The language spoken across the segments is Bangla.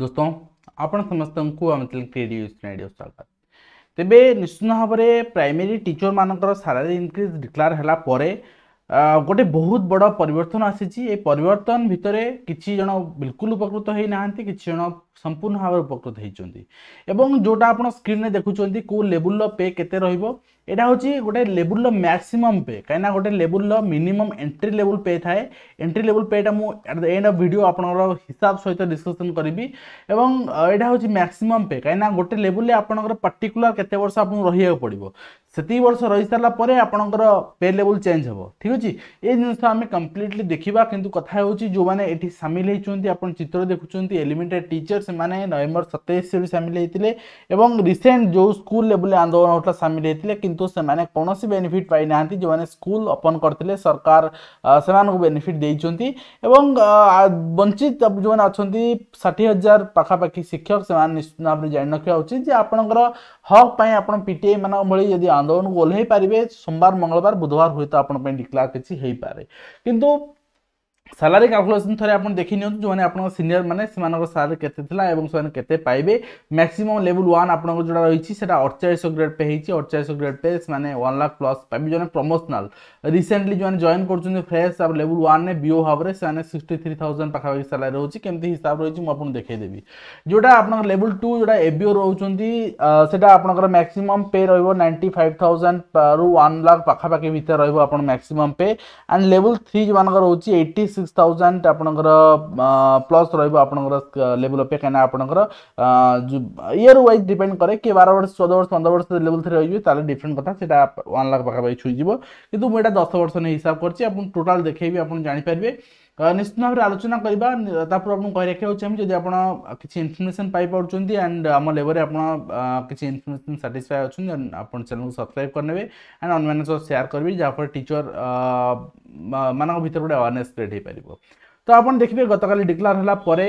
දොස්තෝ आपण समस्तଙ୍କୁ ଆମନ୍ତ୍ରଣ କ୍ରେଡି ୟୁଜନାଇଡିଓ ସ୍ୱାଗତ ତେବେ ନିଶ୍ଚିତ ଭାବରେ ପ୍ରାଇମେରୀ ଟିଚର ମାନଙ୍କର ସାଲାରୀ ଇନକ୍ରିଜ ଡିକ୍ଲାର ହେଲା ପରେ ଗୋଟେ ବହୁତ ବଡ଼ ପରିବର୍ତ୍ତନ ଆସିଛି ଏ ପରିବର୍ତ୍ତନ ଭିତରେ କିଛି ଜଣ ବିଲକୁଲ ଉପକୃତ ହୋଇନାହାନ୍ତି କିଛି ଜଣ সম্পূর্ণ ভাবে উপকৃত হয়েছেন এবং যেটা আপনার স্ক্রিনে দেখুছেন কেউ লেবুলর পে কেতে রহব এটা হচ্ছে গোটে লেবুলর ম্যাক্সিমম পে কিনা গোটে লেবুলর মিনিমম এন্ট্রি লেবুল পে থাকে এন্ট্রি লেবুল পেটা মু at the end of video আপনার হিসাব সহিত ডিসকসন করবি এবং এটা হচ্ছে ম্যাক্সিমম পে কিনা গোটে লেবুলে আপনার পার্টিকুলার কেতে বর্ষ আপনার রহবাকে পড়ব সেতিক বর্ষ রহি সারা পরে আপনার পে লেবুল চেঞ্জ হব ঠিক আছে এই জিনিস আমি কমপ্লিটলি দেখা কিন্তু কথা হচ্ছে যে এটি সামিল হয়েছেন আপনার চিত্র দেখুছেন এলিমেন্টারি টিচর্স से नवेम्बर सतैश सामिल होते हैं रिसेंट जो स्कूल लेवल आंदोलन होता सामिल होते हैं कितु से कौन बेनिफिट पाई जो मैंने स्कूल ओपन करते सरकार से बेनिफिट दे वंचित जो मैंने अच्छा षाठी हजार पखापाखि शिक्षक से जान रखा उचित जो आपर हक आप पीटीआई मान यदि आंदोलन को ओह्ल पारे सोमवार मंगलवार बुधवार हूँ तो आप डिक्लार किसी हो पाए कि ସାଲାରୀ କାଲକୁଲେସନ୍ ଥରେ ଆପଣ ଦେଖି ନିଅନ୍ତୁ ଯେଉଁମାନେ ଆପଣଙ୍କ ସିନିୟର ମାନେ ସେମାନଙ୍କର ସାଲାରୀ କେତେ ଥିଲା ଏବଂ ସେମାନେ କେତେ ପାଇବେ ମ୍ୟାକ୍ସିମମ୍ ଲେବୁଲ୍ ୱାନ୍ ଆପଣଙ୍କର ଯେଉଁଟା ରହିଛି ସେଇଟା ଅଡ଼ଚାଳିଶ ଗ୍ରେଡ୍ ପେ ହେଇଛି ଅଡ଼ଚାଳିଶ ଗ୍ରେଡ୍ ପେ ସେମାନେ ୱାନ୍ ଲାଖ୍ ପ୍ଲସ୍ ପାଇବେ ଯେଉଁମାନେ ପ୍ରମୋସନାଲ୍ ରିସେଣ୍ଟଲି ଯେଉଁମାନେ ଜଏନ୍ କରୁଛନ୍ତି ଫ୍ରେଶ୍ ଆଉ ଲେବୁଲ୍ ୱାନ୍ରେ ବିଓ ଭାବରେ ସେମାନେ ସିକ୍ସଟି ଥ୍ରୀ ଥାଉଜେଣ୍ଡ ପାଖାପାଖି ସାଲାରୀ ରହୁଛି କେମିତି ହିସାବ ରହିଛି ମୁଁ ଆପଣଙ୍କୁ ଦେଖେଇଦେବି ଯେଉଁଟା ଆପଣଙ୍କର ଲେବୁଲ୍ ଟୁ ଯେଉଁଟା ଏବିଓ ରହୁଛନ୍ତି ସେଇଟା ଆପଣଙ୍କର ମ୍ୟାକ୍ସିମମ୍ ପେ ରହିବ ନାଇଣ୍ଟି ଫାଇଭ୍ ଥାଉଜେଣ୍ଡରୁ ୱାନ୍ ଲାଖ୍ ପାଖାପାଖି ଭିତରେ ରହିବ ଆପଣ ମ୍ୟାକ୍ସିମମ୍ ପେ ଆଣ୍ଡ ଲେବୁଲ୍ ଥ୍ରୀ ଯେଉଁମାନଙ୍କର ରହୁଛି ଏଇଟି सिक्स थाउजेंड आप प्लस रपणकर लेवल अपेक्षा कहीं आप इयर व्वज डिपेड कै कि बार वर्ष चौदह वर्ष पंद्रह वर्ष लेवल थे रही है डिफरेन्ट कथा वन लाख पाखापाखी छुई छुईज कि मुझे दस वर्ष नहीं हिसाब करोटाल टोटाल आप जानपरेंगे নিশ্চিত ভাবে আলোচনা করা তারপর আপনার কে রাখা চাহিদা যদি আপনার কিছু ইনফরমেশন পাইপারছেন অ্যান্ড আমার লেভেলে আপনার কিছু ইনফরমেশন স্যাটিসফাই অনেক আপনার চ্যানেল সবসক্রাইব করে নেবে অ্যান্ড অন্য সহ সেয়ার করবি যা ফলে টিচর মান ভিতরে গোটে আওয়ারনেস ক্রিয়েট হয়ে পার তো আপনার দেখবে গতকাল ডিক্লার হলা পরে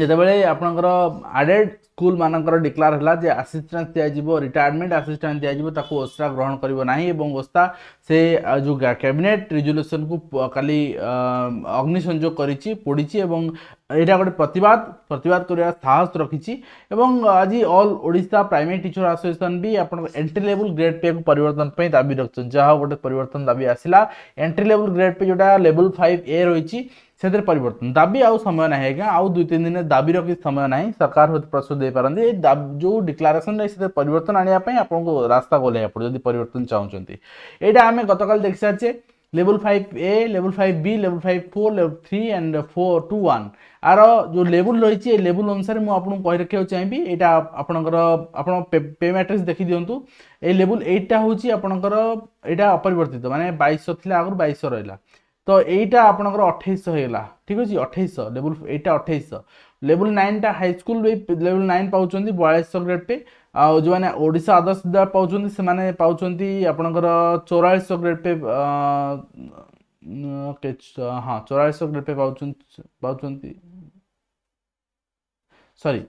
ଯେତେବେଳେ ଆପଣଙ୍କର ଆଡେଡ୍ ସ୍କୁଲମାନଙ୍କର ଡିକ୍ଲାର ହେଲା ଯେ ଆସିଷ୍ଟାନ୍ସ ଦିଆଯିବ ରିଟାୟାରମେଣ୍ଟ ଆସିଷ୍ଟାନ୍ସ ଦିଆଯିବ ତାକୁ ଓସ୍ତା ଗ୍ରହଣ କରିବ ନାହିଁ ଏବଂ ଓସ୍ତା ସେ ଯେଉଁ କ୍ୟାବିନେଟ୍ ରିଜୁଲ୍ୟୁସନ୍କୁ କାଲି ଅଗ୍ନିସଂଯୋଗ କରିଛି ପୋଡ଼ିଛି ଏବଂ এটা গোটে প্রতবাদ প্রতবাদ করার সাহস রকিছি এবং আজ all Odisha primary teacher association বি আপনার এন্ট্রি লেভেল গ্রেড পে পরিবর্তন দাবি রাখছেন যা হোক গোটে পরিবর্তন দাবি আসিলা এন্ট্রি লেভেল গ্রেড পে যেটা লেভেল ফাইভ এ রয়েছে ସେଥିରେ ପରିବର୍ତ୍ତନ ଦାବି ଆଉ ସମୟ ନାହିଁ ଆଜ୍ଞା ଆଉ ଦୁଇ ତିନି ଦିନରେ ଦାବିର କିଛି ସମୟ ନାହିଁ ସରକାର ପ୍ରସ୍ତୁତ ଦେଇପାରନ୍ତି ଏ ଯେଉଁ ଡିକ୍ଲାରେସନ୍ରେ ସେଥିରେ ପରିବର୍ତ୍ତନ ଆଣିବା ପାଇଁ ଆପଣଙ୍କୁ ରାସ୍ତା ଖୋଲାଇବାକୁ ପଡ଼ିବ ଯଦି ପରିବର୍ତ୍ତନ ଚାହୁଁଛନ୍ତି ଏଇଟା ଆମେ ଗତକାଲି ଦେଖିସାରିଛେ level five a level five b level five four level three and four two one are जो लेवल रही है लेवल अनुसार मुझे कही रखा चाहिए यहाँ आपणकर आप पे मैट्रिक्स देखी दिंटू ये लेवल एटा हूँ आपणकर यहाँ अपरिवर्तित मानते बैश थी आगे बैश रहा तो यहीटा आपणकर अठाईश होगा ठीक अच्छे अठाईश लेवल एटा अठाईश लेवल नाइनटा हाईस्कल भी लेवल नाइन पाँच बयालीस ग्रेड पे ଆଉ ଯେଉଁମାନେ ଓଡ଼ିଶା ଆଦର୍ଶ ବିଦ୍ୟାଳୟ ପାଉଛନ୍ତି ସେମାନେ ପାଉଛନ୍ତି ଆପଣଙ୍କର ଚଉରାଳିଶ ଗ୍ରେଡ୍ ପେ ଓକେ ହଁ ଚଉରାଳିଶ ଗ୍ରେଡ୍ ପେ ପାଉଛନ୍ତି ପାଉଛନ୍ତି ସରି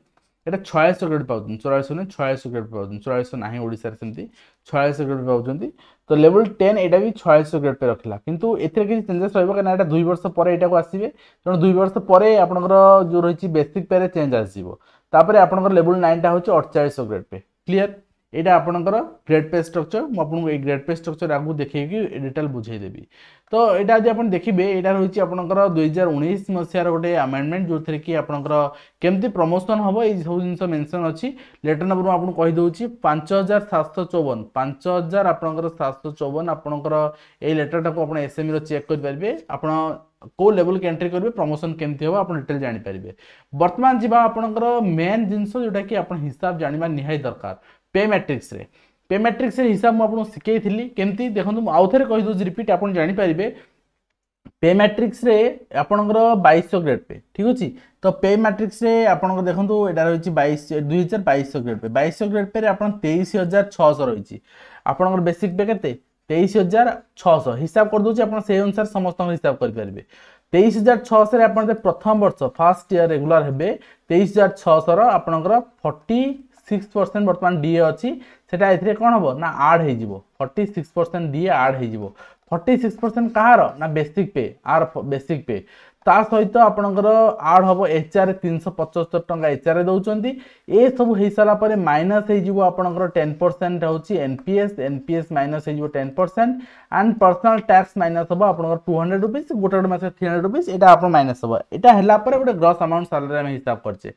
এটা ଛୟାଅଶୀ ଟଙ୍କାରେ ପାଉଛନ୍ତି ଚଉରାଅଶୀ ନୁହେଁ ଛୟାଅଶୀ ଟଙ୍କାରେ ପାଉଛନ୍ତି ଚଉରାଅଶୀ ନାହିଁ ଓଡ଼ିଶାରେ ସେମିତି ଛୟାଅଶୀ ଟଙ୍କାରେ ପାଉଛନ୍ତି ତ ଲେବୁଲ୍ ଟେନ୍ ଏଇଟା ବି ଛୟାଅଶୀ ଟଙ୍କାରେ ପେ ରଖିଲା କିନ୍ତୁ ଏଥିରେ କିଛି ଚେଞ୍ଜେସ୍ ରହିବ କାହିଁକିନା ଏଇଟା ଦୁଇ ବର୍ଷ ପରେ ଏଇଟାକୁ ଆସିବେ ତେଣୁ ଦୁଇ ବର୍ଷ ପରେ ଆପଣଙ୍କର ଯେଉଁ ରହିଛି ବେସିକ୍ ପେରେ ଚେଞ୍ଜ ଆସିଯିବ ତାପରେ ଆପଣଙ୍କର ଲେବୁଲ୍ ନାଇନ୍ଟା ହେଉଛି ଅଠଚାଳିଶ ଟଙ୍କାରେ ପେ କ୍ଲିଅର୍ এটা আপনার গ্রেড পে স্ট্রকচর মু আপনার এই গ্রেড পে স্ট্রকচর আগে দেখে ডিটেল বুঝাই দেবি তো এটা যদি আপনি দেখবে এটা রয়েছে আপনার দুই হাজার উনিশ মশার আমেন্ডমেন্ট যে কি আপনার কেমতি প্রমোশন হব এই সব জিনিস মেনশন অছি লেটর নম্বর আপনার আপনার কহিদেছি পাঁচ হাজার সাতশো চৌবন পাঁচ হাজার আপনার সাতশো চৌবন আপনার এই লেটরটা আপনার এসএমই র চেক করে পারবে আপনার কেউ কে এন্ট্রি করবে প্রমোশন কেমতি হব আপনার ডিটেল জাঁপারে বর্তমান যা আপনার মেন জিনিস যেটা কি আপনার হিসাব জাঁয়া নিহাই দরকার পে ম্যাট্রিক্সরে পে ম্যাট্রিক্সের হিসাব মু আপনার শিখাইলি কেমতি দেখুন মু আউথরে কহিদি রিপিট আপনার জাঁপারে পে ম্যাট্রিক্সরে আপনার বাইশ গ্রেড পে ঠিক আছে তো পে ম্যাট্রিক্সরে আপনার দেখুন এটা রয়েছে বাইশ দুই হাজার বাইশ গ্রেড পে বাইশ গ্রেড পে আপনার তেইশ হাজার ছশো রয়েছে আপনার বেসিক পে কেতে তেইশ হাজার ছশো হিসাব করেদি আপনার সেই অনুসারে সমস্ত হিসাব করে পারবে তেইশ হাজার ছশোরে আপনার প্রথম বর্ষ ফার্স্ট ইয়ার রেগুলার হবে তেইশ হাজার ছশোর আপনার ফর্টি সিক্স ପରସେଣ୍ଟ ବର୍ତ୍ତମାନ ଡିଏ ଅଛି ସେଟା ଏଥିରେ କ'ଣ ହେବ ନା ଆଡ଼୍ ହେଇଯିବ forty six percent DA add ହେଇଯିବ ଫର୍ଟି ସିକ୍ସ ପରସେଣ୍ଟ କାହାର ନା ବେସିକ୍ ପେ ଆର୍ ବେସିକ୍ ପେ ତା ସହିତ ଆପଣଙ୍କର ଆଡ଼୍ ହେବ ଏଚ୍ଆର୍ ତିନିଶହ ପଞ୍ଚସ୍ତର ଟଙ୍କା ଏଚ୍ଆର୍ ଦେଉଛନ୍ତି ଏସବୁ ହେଇସାରିଲା ପରେ ମାଇନସ୍ ହେଇଯିବ ଆପଣଙ୍କର ଟେନ୍ ପରସେଣ୍ଟ ହେଉଛି ଏନ୍ପିଏସ୍ ଏନ୍ପିଏସ୍ ମାଇନସ୍ ହେଇଯିବ ten percent and personal tax minus ହେବ ଆପଣଙ୍କର ଟୁ ହଣ୍ଡ୍ରେଡ଼ ରୁପିଜ୍ ଗୋଟେ ଗୋଟେ ମାସରେ ଥ୍ରୀ ହଣ୍ଡ୍ରେଡ଼ ରୁପିଜ୍ ଏଇଟା ଆପଣ ମାଇନସ୍ ହେବ ଏଇଟା ହେଲା ପରେ ଗୋଟେ ଗ୍ରସ୍ ଆମାଉଣ୍ଟ ସାଲାରୀ ଆମେ ହିସାବ କରିଛେ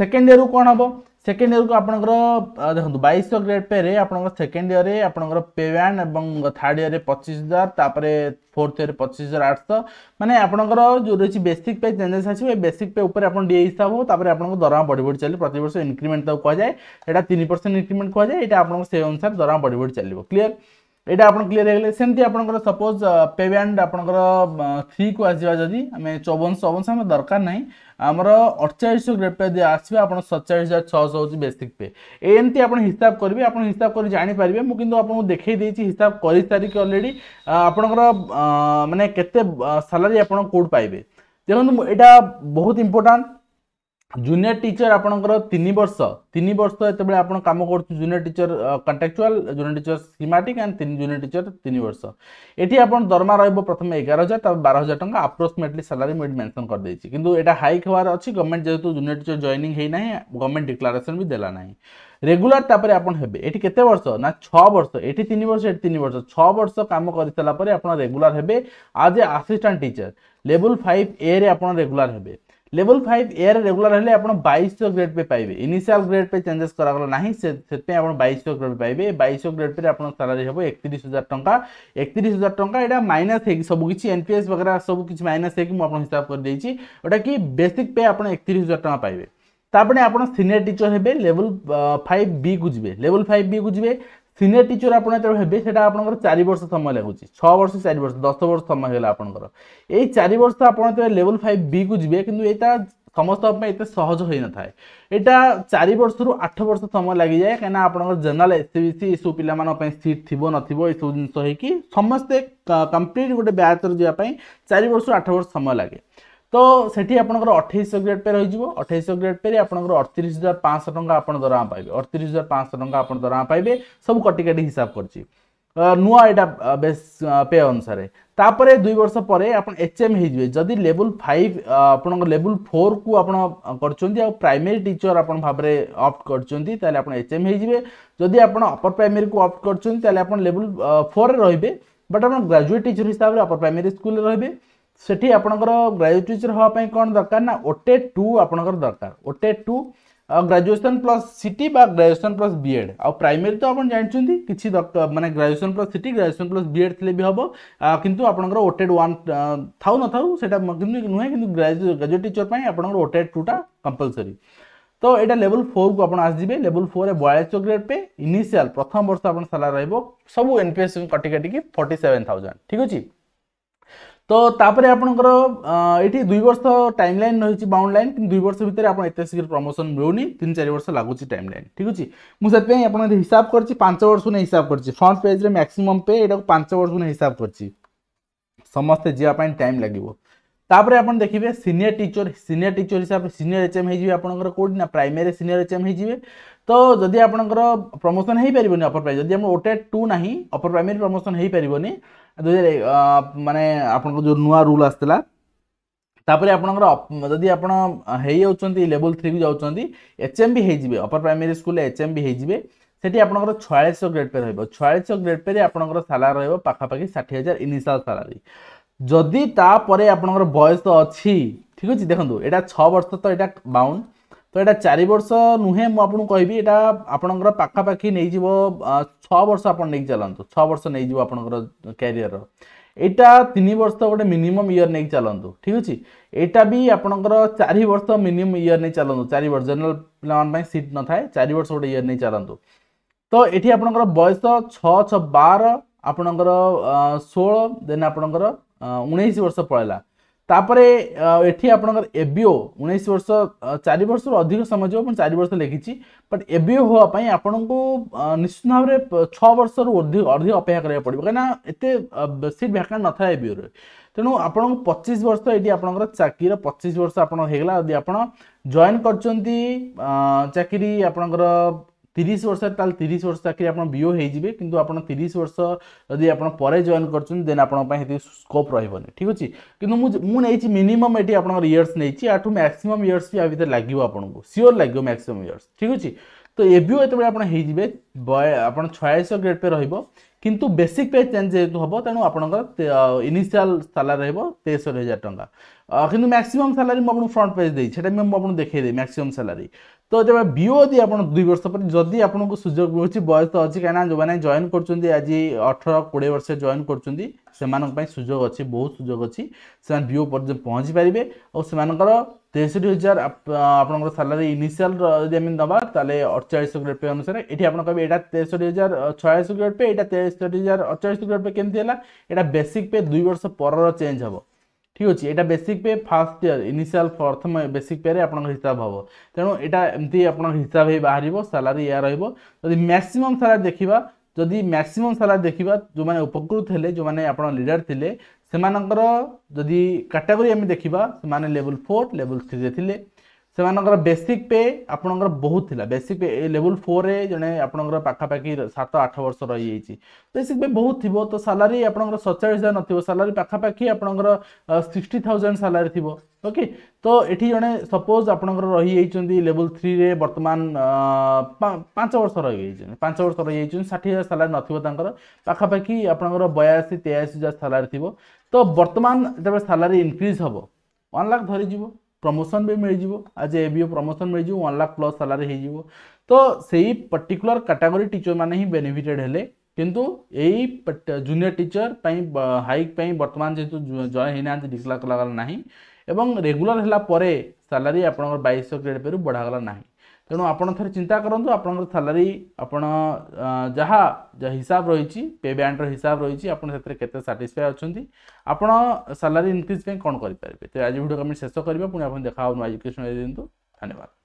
ସେକେଣ୍ଡ ଇୟର୍ରୁ କ'ଣ ହେବ ସେକେଣ୍ଡ ଇୟରକୁ ଆପଣଙ୍କର ଦେଖନ୍ତୁ ବାଇଶଶହ ଗ୍ରେଡ୍ ପେରେ ଆପଣଙ୍କର ସେକେଣ୍ଡ ଇୟରରେ ଆପଣଙ୍କର ପେ ବ୍ୟାଣ୍ଡ ଏବଂ ଥାର୍ଡ଼ ଇୟରରେ ପଚିଶ ହଜାର ତାପରେ ଫୋର୍ଥ ଇୟରରେ ପଚିଶ ହଜାର ଆଠଶହ ମାନେ ଆପଣଙ୍କର ଯେଉଁ ରହିଛି ବେସିକ୍ ପେ ଚେଞ୍ଜେସ୍ ଆସିବ ଏ ବେସିକ୍ ପେ ଉପରେ ଆପଣ ଡିଏ ହିସାବ ହେବ ତାପରେ ଆପଣଙ୍କ ଦରମା ବଢ଼ି ବଢ଼ି ଚାଲିବ ପ୍ରତିବର୍ଷ ଇନକ୍ରିମେଣ୍ଟ ତାକୁ କୁହାଯାଏ ଏଇଟା ତିନି ପରସେଣ୍ଟ ଇନକ୍ରିମେଣ୍ଟ କୁହାଯାଏ ଏଇଟା ଆପଣଙ୍କ ସେ ଅନୁସାରେ ଦରମା ବଢ଼ି ବଢ଼ି ଚାଲିବ କ୍ଲିଅର এটা আপনার ক্লিয়ার হয়ে গেলে সেমতি আপনার সপোজ পেভ্যান্ড আপনার থ্রি কু আসবা যদি আমি চৌবনশ চৌবনশ আমার দরকার নাই আমার অড়চাশ গ্রেড পে আসবে আপনার সতচাশ হাজার ছশো হচ্ছে বেসিক পে এমতি আপনার হিসাব করবে আপনার হিসাব করে জাঁপারে মু কিন্তু আপনার দেখাই দিয়েছি হিসাব করে সারিকি অলরেডি আপনার মানে কেতে স্যালারি আপনার কোড পাইবে দেখুন এটা বহুত ইম্পর্টাট জুনিয়র টিচর আপনার তিন বর্ষ তিন বর্ষ যেতবে আপনার কাম করছেন junior teacher contractual junior teacher schematic and তিন জুনিয়র টিচর তিন বর্ষ এটি আপনার দরমা রহব প্রথমে এগার হাজার তারপর বার হাজার টাকা আপ্রোক্সিমেটলি স্যালারি মু মেনশন করেদেছি কিন্তু এটা হাইক হওয়ার অছি গভর্নমেন্ট যেহেতু জুনিয়র টিচর জয়নিং হয়ে না গভর্নমেন্ট ডিক্লারেসন বি দেলা না রেগুলার তাপরে আপনার হবে এটি কেতে বর্ষ না ছ বর্ষ এটি তিন বর্ষ এটি তিন বর্ষ ছ বর্ষ কাম করে সারা পরে আপনার রেগুলার হবে আজ এ আসিষ্টান্ট টিচর লেভেল ফাইভ এ রে আপনার রেগুলার হবে লেভেল ফাইভ এয়ার রেগুলার হলে আপনার বাইশ গ্রেড পে পাইবে ইনিশিয়াল গ্রেড পে চেঞ্জেস করাগলা না সেপাই আপনার বাইশ গ্রেড পাইবে বাইশ গ্রেড পে আপনার স্যালারি হব একত্রিশ হাজার টাকা একত্রিশ হাজার টাকা এটা মাইনাস হয়ে সব কিছু এনপিএস বগেরা সব কিছু মাইনাস হয়ে আপনার হিসাব করে দিয়েছি ওটা কি বেসিক পে আপনার একত্রিশ হাজার টাকা পাইবে তাপরে আপনার সিনিয়র টিচর হবে লেভেল ফাইভ বি কু যাবে লেভেল ফাইভ বি কু যাবে ସିନିୟର ଟିଚର ଆପଣ ଯେତେବେଳେ ହେବେ ସେଇଟା ଆପଣଙ୍କର ଚାରି ବର୍ଷ ସମୟ ଲାଗୁଛି ଛଅ ବର୍ଷ ଚାରି ବର୍ଷ ଦଶ ବର୍ଷ ସମୟ ହେଇଗଲା ଆପଣଙ୍କର ଏଇ ଚାରି ବର୍ଷ ଆପଣ ଯେତେବେଳେ ଲେଭଲ୍ ଫାଇଭ୍ ବିକୁ ଯିବେ କିନ୍ତୁ ଏଇଟା ସମସ୍ତଙ୍କ ପାଇଁ ଏତେ ସହଜ ହୋଇନଥାଏ ଏଇଟା ଚାରି ବର୍ଷରୁ ଆଠ ବର୍ଷ ସମୟ ଲାଗିଯାଏ କାହିଁକିନା ଆପଣଙ୍କର general S C B C ଏସବୁ ପିଲାମାନଙ୍କ ପାଇଁ ସିଟ୍ ଥିବ ନଥିବ ଏସବୁ ଜିନିଷ ହେଇକି ସମସ୍ତେ କମ୍ପ୍ଲିଟ୍ ଗୋଟେ ବ୍ୟାଚ୍ରେ ଯିବା ପାଇଁ ଚାରି ବର୍ଷରୁ ଆଠ ବର୍ଷ ସମୟ ଲାଗେ ତ ସେଠି ଆପଣଙ୍କର ଅଠେଇଶହ ଗ୍ରେଡ୍ ପେ ରହିଯିବ ଅଠେଇଶହ ଗ୍ରେଡ୍ ପେରେ ଆପଣଙ୍କର ଅଡ଼ତିରିଶ ହଜାର ପାଞ୍ଚଶହ ଟଙ୍କା ଆପଣ ଦରମା ପାଇବେ ଅଡ଼ତିରିଶ ହଜାର ପାଞ୍ଚଶହ ଟଙ୍କା ଆପଣ ଦରମା ପାଇବେ ସବୁ କଟି କାଟି ହିସାବ କରିଛି ନୂଆ ଏଇଟା ବେସ୍ ପେ ଅନୁସାରେ ତାପରେ ଦୁଇ ବର୍ଷ ପରେ ଆପଣ ଏଚ୍ ଏମ୍ ହେଇଯିବେ ଯଦି ଲେବୁଲ୍ ଫାଇଭ୍ ଆପଣଙ୍କ ଲେବୁଲ୍ ଫୋର୍କୁ ଆପଣ କରୁଛନ୍ତି ଆଉ ପ୍ରାଇମେରୀ ଟିଚର୍ ଆପଣ ଭାବରେ ଅପ୍ଟ କରୁଛନ୍ତି ତାହେଲେ ଆପଣ ଏଚ୍ ଏମ୍ ହେଇଯିବେ ଯଦି ଆପଣ ଅପର ପ୍ରାଇମେରୀକୁ ଅପ୍ଟ କରୁଛନ୍ତି ତାହେଲେ ଆପଣ ଲେବୁଲ୍ ଫୋର୍ରେ ରହିବେ ବଟ୍ ଆପଣ ଗ୍ରାଜୁଏଟ୍ ଟିଚର୍ ହିସାବରେ ଅପର ପ୍ରାଇମେରୀ ସ୍କୁଲରେ ରହିବେ ସେଠି ଆପଣଙ୍କର ଗ୍ରାଜୁଏଟ୍ ଟିଚର୍ ହେବା ପାଇଁ କ'ଣ ଦରକାର ନା ଓଟେ ଟୁ ଆପଣଙ୍କର ଦରକାର ଓଟେ ଟୁ ଗ୍ରାଜୁଏସନ୍ ପ୍ଲସ୍ ସିଟି ବା ଗ୍ରାଜୁଏସନ୍ ପ୍ଲସ୍ ବିଏଡ଼୍ ଆଉ ପ୍ରାଇମେରୀ ତ ଆପଣ ଜାଣିଛନ୍ତି କିଛି ମାନେ graduation plus CT graduation plus BEd ଥିଲେ ବି ହେବ କିନ୍ତୁ ଆପଣଙ୍କର ଓଟେଡ଼୍ ୱାନ୍ ଥାଉ ନଥାଉ ସେଇଟା କିନ୍ତୁ ନୁହେଁ କିନ୍ତୁ ଗ୍ରାଜୁଏଟ୍ ଟିଚର୍ ପାଇଁ ଆପଣଙ୍କର ଓଟେଡ଼୍ ଟୁଟା କମ୍ପଲସରୀ ତ ଏଇଟା ଲେବଲ୍ ଫୋର୍କୁ ଆପଣ ଆସିଯିବେ ଲେବଲ୍ ଫୋର୍ରେ ବୟାଳିଶ ଗ୍ରେଡ଼୍ ପେ ଇନିସିଆଲ୍ ପ୍ରଥମ ବର୍ଷ ଆପଣ ସାଲାର ରହିବ ସବୁ ଏନ୍ ପି ଏସ୍ କଟି କାଟିକି ଫର୍ଟି ସେଭେନ୍ ଥାଉଜେଣ୍ଡ ଠିକ୍ ଅଛି তো ତାପରେ ଆପଣଙ୍କର ଏଠି ଦୁଇ ବର୍ଷ ଟାଇମ୍ ଲାଇନ୍ ରହିଛି ବାଉଣ୍ଡ ଲାଇନ୍ କିନ୍ତୁ ଦୁଇ ବର୍ଷ ଭିତରେ ଆପଣ ଏତେ ଶୀଘ୍ର ପ୍ରମୋସନ୍ ମିଳୁନି ତିନି ଚାରି ବର୍ଷ ଲାଗୁଛି ଟାଇମ୍ ଲାଇନ୍ ଠିକ୍ ଅଛି ମୁଁ ସେଥିପାଇଁ ଆପଣଙ୍କ ହିସାବ କରିଛି ପାଞ୍ଚ ବର୍ଷକୁ ନେଇ ହିସାବ କରିଛି ଫ୍ରଣ୍ଟ ପେଜ୍ରେ ମ୍ୟାକ୍ସିମମ୍ ପେ ଏଇଟାକୁ ପାଞ୍ଚ ବର୍ଷକୁ ନେଇ ହିସାବ କରିଛି ସମସ୍ତେ ଯିବା ପାଇଁ ଟାଇମ୍ ଲାଗିବ ତାପରେ ଆପଣ ଦେଖିବେ ସିନିୟର ଟିଚର ସିନିୟର ଟିଚର ହିସାବରେ ସିନିୟର ଏଚଏମ୍ ହେଇଯିବେ ଆପଣଙ୍କର କେଉଁଠି ନା ପ୍ରାଇମେରୀ ସିନିୟର ଏଚଏମ୍ ହେଇଯିବେ ତ ଯଦି ଆପଣଙ୍କର ପ୍ରମୋସନ୍ ହେଇପାରିବନି ଅପର ପ୍ରାଇମେରୀ ଯଦି ଆମର ଓଟେ ଟୁ ନାହିଁ ଅପର ପ୍ରାଇମେରୀ ପ୍ରମୋସନ୍ ହେଇପାରିବନି ଦୁଇ ମାନେ ଆପଣଙ୍କର ଯେଉଁ ନୂଆ ରୁଲ୍ ଆସିଥିଲା ତାପରେ ଆପଣଙ୍କର ଯଦି ଆପଣ ହେଇଯାଉଛନ୍ତି ଲେବୁଲ୍ ଥ୍ରୀକୁ ଯାଉଛନ୍ତି ଏଚଏମ୍ ବି ହେଇଯିବେ ଅପର ପ୍ରାଇମେରୀ ସ୍କୁଲରେ ଏଚଏମ୍ ବି ହେଇଯିବେ ସେଠି ଆପଣଙ୍କର ଛୟାଳିଶଶହ ଗ୍ରେଡ୍ ପେ ରହିବ ଛୟାଳିଶଶହ ଗ୍ରେଡ୍ ପେରେ ଆପଣଙ୍କର ସାଲାରି ରହିବ ପାଖାପାଖି ଷାଠିଏ ହଜାର ଇନିସିଆଲ୍ ସାଲାରି যদি তাপরে আপনার বয়স অছি ঠিক আছে দেখুন এটা ছ বর্ষ তো এটা বাউন্ড তো এটা চারি বর্ষ নুহে মু আপনার কবি এটা আপনার পাখাপাখি নিয়ে যাব ছ বর্ষ আপনার নিয়ে চালু ছ বর্ষ নিয়ে যাব আপনার ক্যারিয়ার এটা তিন বর্ষ গোটে মিনিমম ইয়ার নিয়ে চালু ঠিক আছে এটা বি আপনার চারি বর্ষ মিনিমম ইয়ার নিয়ে চালু চারি বর্ষ জেনারেল পিলা সিট নথায় চারি বর্ষ গোটে ইয়ার নিয়ে চালু তো এটি আপনার বয়স ছ ছ বার ଆପଣଙ୍କର ଷୋହଳ ଦେନ୍ ଆପଣଙ୍କର ଉଣେଇଶ ବର୍ଷ ପଳେଇଲା ତାପରେ ଏଠି ଆପଣଙ୍କର ଏବିଓ ଉଣେଇଶ ବର୍ଷ ଚାରି ବର୍ଷରୁ ଅଧିକ ସମୟ ଯିବ ଆପଣ ଚାରି ବର୍ଷ ଲେଖିଛି ବଟ୍ ଏବିଓ ହେବା ପାଇଁ ଆପଣଙ୍କୁ ନିଶ୍ଚିତ ଭାବରେ ଛଅ ବର୍ଷରୁ ଅଧିକ ଅଧିକ ଅପେକ୍ଷା କରିବାକୁ ପଡ଼ିବ କାହିଁକିନା ଏତେ ସିଟ୍ ଭ୍ୟାକାଣ୍ଟ ନଥାଏ ଏବିଓରେ ତେଣୁ ଆପଣଙ୍କୁ ପଚିଶ ବର୍ଷ ଏଠି ଆପଣଙ୍କର ଚାକିରିର ପଚିଶ ବର୍ଷ ଆପଣ ହେଇଗଲା ଯଦି ଆପଣ ଜଏନ୍ କରିଛନ୍ତି ଚାକିରି ଆପଣଙ୍କର তিরিশ বর্ষ তাহলে তিরিশ বর্ষ চাকরি আপনার বিও হয়েযে কিন্তু আপনার তিরিশ বর্ষ যদি আপনার পরে জয়েন করছেন দেন আপনার সেটি স্কোপ রহবনি ঠিক আছে কিন্তু মু নেছি মিনিমম এটি আপনার ইয়ার্স নেছি আঠু ম্যাক্সিমম ইয়ার্স বি ভিতরে লাগিব আপনার সিওর লাগিব ম্যাক্সিমম ইয়ার্স ঠিক আছে তো এবিও যেতবে আপনার হয়ে যাবে আপনার ছয়াশ গ্রেড পে রহব কিন্তু বেসিক পে চেঞ্জ যেহেতু হব তেণু আপনার ইনিশিয়াল স্যালারি রহব তেষট্টি হাজার টাকা কিন্তু ম্যাক্সিমাম স্যালারি মু আপনার ফ্রন্ট পেজ দিই সেটা মু আপনার দেখাই দিই ম্যাক্সিমাম স্যালারি তো বিও দি আপনার দুই বর্ষ পরে যদি আপনার সুযোগ রয়েছে বয়স তো অনেক কেন যে জয়েন করছেন আজ অঠর কোড়ি বর্ষ জয়েন করছেন সে সুযোগ অনেক বহু সুযোগ অনেক বিও পর্যন্ত পৌঁছি পারে ও সে তেষট্টি হাজার আপনার স্যালারি ইনিসিয়াল যদি আমি নেবা তাহলে অড়চাশ গ্রেড পে অনুসারে এটি আপনার কবে এটা তেষট্টি হাজার ছয়াশ গ্রেড পে এটা তেষট্টি হাজার অড়চাশ গ্রেড পে কেমতি হল এটা বেসিক পে দুই বর্ষ পরর চেঞ্জ হব ঠিক আছে এটা basic pay first year initial প্রথম বেসিক পে আপনার হিসাব হব তেমন এটা এমতি আপনার হিসাব হয়ে বাহার স্যালারি ইয়া রহব যদি ম্যাক্সিমম স্যালারি দেখা ଯଦି ମ୍ୟାକ୍ସିମମ୍ ସାଲାର ଦେଖିବା ଯେଉଁମାନେ ଉପକୃତ ହେଲେ ଯେଉଁମାନେ ଆପଣ ଲିଡର ଥିଲେ ସେମାନଙ୍କର ଯଦି କାଟାଗୋରୀ ଆମେ ଦେଖିବା ସେମାନେ ଲେଭଲ୍ ଫୋର୍ ଲେଭଲ୍ ଥ୍ରୀରେ ଥିଲେ ସେମାନଙ୍କର ବେସିକ୍ ପେ ଆପଣଙ୍କର ବହୁତ ଥିଲା ବେସିକ୍ ପେ ଲେବୁଲ୍ ଫୋର୍ରେ ଜଣେ ଆପଣଙ୍କର ପାଖାପାଖି ସାତ ଆଠ ବର୍ଷ ରହିଯାଇଛି ବେସିକ୍ ପେ ବହୁତ ଥିବ ତ ସାଲାରୀ ଆପଣଙ୍କର ସତଚାଳିଶ ହଜାର ନଥିବ ସାଲାରୀ ପାଖାପାଖି ଆପଣଙ୍କର ସିକ୍ସଟି ଥାଉଜେଣ୍ଡ ସାଲାରୀ ଥିବ ଓକେ ତ ଏଠି ଜଣେ ସପୋଜ୍ ଆପଣଙ୍କର ରହିଯାଇଛନ୍ତି ଲେବୁଲ୍ ଥ୍ରୀରେ ବର୍ତ୍ତମାନ ପାଞ୍ଚ ବର୍ଷ ରହିଯାଇଛନ୍ତି ପାଞ୍ଚ ବର୍ଷ ରହିଯାଇଛନ୍ତି ଷାଠିଏ ହଜାର ସାଲାରୀ ନଥିବ ତାଙ୍କର ପାଖାପାଖି ଆପଣଙ୍କର ବୟାଅଶୀ ତେୟାଅଶୀ ହଜାର ସାଲାରୀ ଥିବ ତ ବର୍ତ୍ତମାନ ଯେତେବେଳେ ସାଲାରୀ ଇନକ୍ରିଜ୍ ହେବ ୱାନ୍ ଲାଖ୍ ଧରିଯିବ प्रमोशन भी मिल आज ए बी ओ प्रमोशन मिल जाए वन लाख प्लस सालरी हो तो से पर्टिकुलर कैटेगोरी टीचर मैंने ही बेनिफिटेड हेले किंतु यही जूनियर टीचर पर हाइक बर्तमान जेहतु जॉन होना डिक्लार कलगला ना एवं रेगुलर है सालरी आप बैश ग्रेड पर ତେଣୁ ଆପଣ ଥରେ ଚିନ୍ତା କରନ୍ତୁ ଆପଣଙ୍କର ସାଲାରୀ ଆପଣ ଯାହା ଯାହା ହିସାବ ରହିଛି ପେ ବ୍ୟାଣ୍ଡର ହିସାବ ରହିଛି ଆପଣ ସେଥିରେ କେତେ ସାଟିସ୍ଫାଏ ଅଛନ୍ତି ଆପଣ ସାଲାରୀ ଇନକ୍ରିଜ୍ ପାଇଁ କ'ଣ କରିପାରିବେ ତ ଆଜି ଭିଡ଼ିଓ ଆମେ ଶେଷ କରିବା ପୁଣି ଆପଣ ଦେଖା ହେବ ନୂଆ ଏଜୁକେସନ୍ ଦିଅନ୍ତୁ ଧନ୍ୟବାଦ